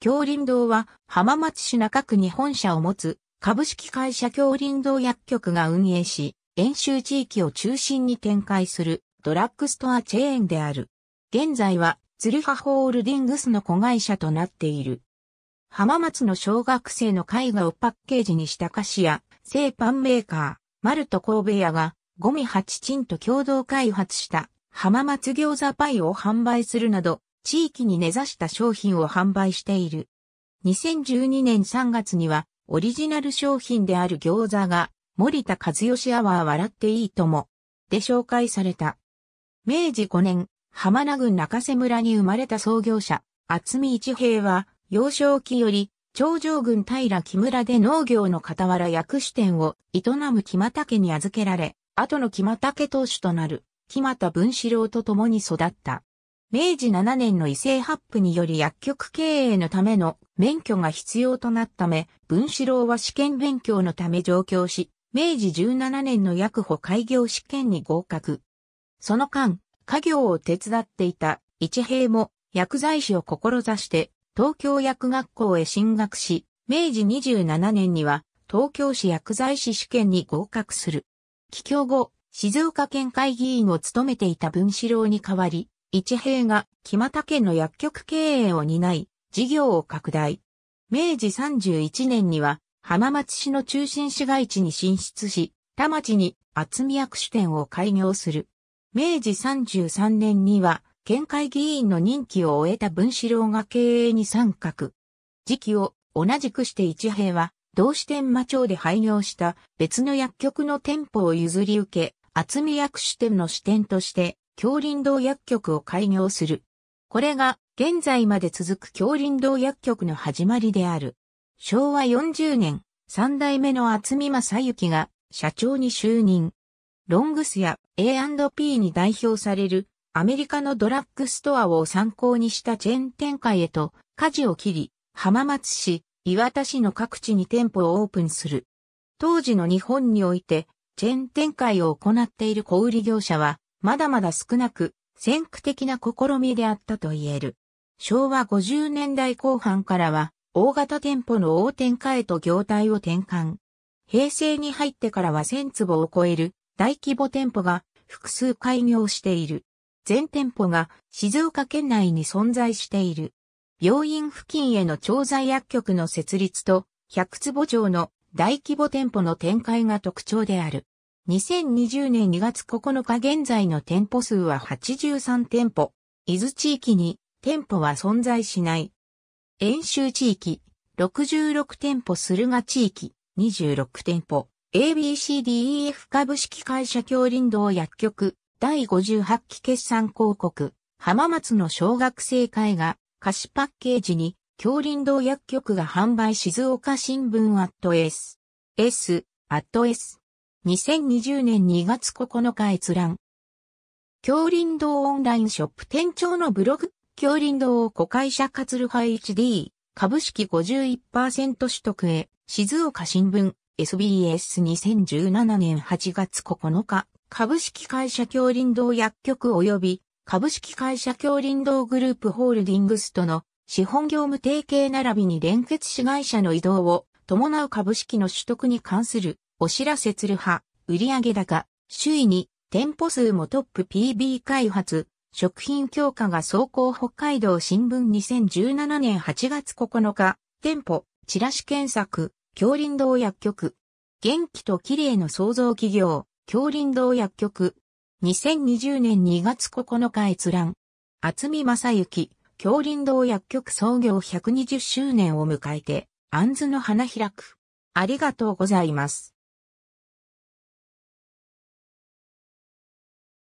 京林堂は浜松市中区に本社を持つ株式会社京林堂薬局が運営し、演習地域を中心に展開するドラッグストアチェーンである。現在は鶴葉ホールディングスの子会社となっている。浜松の小学生の絵画をパッケージにした菓子や製パンメーカー、マルト神戸屋がゴミ8チンと共同開発した浜松餃子パイを販売するなど地域に根ざした商品を販売している。2012年3月には、オリジナル商品である餃子が、森田和義アワー笑っていいとも、で紹介された。明治5年、浜名郡中瀬村に生まれた創業者、厚見一平は、幼少期より、長城郡平木村で農業の傍ら薬師店を営む木又家に預けられ、後の木又家当主となる木又文四郎と共に育った。明治7年の異性発布により薬局経営のための免許が必要となったため、文四郎は試験勉強のため上京し、明治17年の薬保開業試験に合格。その間、家業を手伝っていた一平も薬剤師を志して東京薬学校へ進学し、明治27年には東京市薬剤師試験に合格する。帰郷後、静岡県会議員を務めていた文四郎に代わり、一平が木又家の薬局経営を担い、事業を拡大。明治31年には浜松市の中心市街地に進出し、田町に厚み薬種店を開業する。明治33年には県会議員の任期を終えた文志郎が経営に参画。時期を同じくして一平は同志店町で廃業した別の薬局の店舗を譲り受け、厚み薬種店の支店として京林道薬局を開業する。これが現在まで続く京林道薬局の始まりである。昭和40年、三代目の厚見正幸が社長に就任。ロングスや A&P に代表されるアメリカのドラッグストアを参考にしたチェーン展開へと舵を切り、浜松市、岩田市の各地に店舗をオープンする。当時の日本においてチェーン展開を行っている小売業者はまだまだ少なく、先駆的な試みであったと言える。昭和50年代後半からは、大型店舗の大展開へと業態を転換。平成に入ってからは1000坪を超える大規模店舗が複数開業している。全店舗が静岡県内に存在している。病院付近への調剤薬局の設立と100坪町の大規模店舗の展開が特徴である。2020年2月9日現在の店舗数は83店舗。伊豆地域に店舗は存在しない。演習地域、66店舗駿河地域、26店舗。ABCDEF 株式会社京林道薬局、第58期決算広告、浜松の小学生会が、菓子パッケージに、京林道薬局が販売静岡新聞アット S、S、アット S、2020年2月9日閲覧。京林道オンラインショップ店長のブログ、京林道を子会社カツルハイ HD、株式51%取得へ、静岡新聞、SBS2017 年8月9日、株式会社京林道薬局及び、株式会社京林道グループホールディングスとの資本業務提携並びに連結子会社の移動を伴う株式の取得に関するお知らせ鶴派、売上高、周囲に、店舗数もトップ PB 開発、食品強化が走行北海道新聞2017年8月9日、店舗、チラシ検索、京林道薬局。元気と綺麗の創造企業、京林道薬局。2020年2月9日閲覧。厚見正幸、京林道薬局創業120周年を迎えて、安ズの花開く。ありがとうございます。